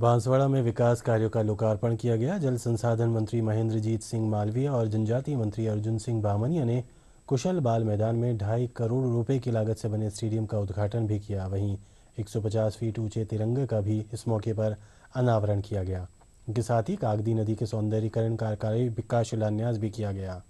बांसवाड़ा में विकास कार्यों का लोकार्पण किया गया जल संसाधन मंत्री महेंद्रजीत सिंह मालवीय और जनजातीय मंत्री अर्जुन सिंह बामनिया ने कुशल बाल मैदान में ढाई करोड़ रुपए की लागत से बने स्टेडियम का उद्घाटन भी किया वहीं 150 फीट ऊंचे तिरंगे का भी इस मौके पर अनावरण किया गया इनके साथ ही कागदी नदी के सौंदर्यीकरण का कार्य का शिलान्यास भी किया गया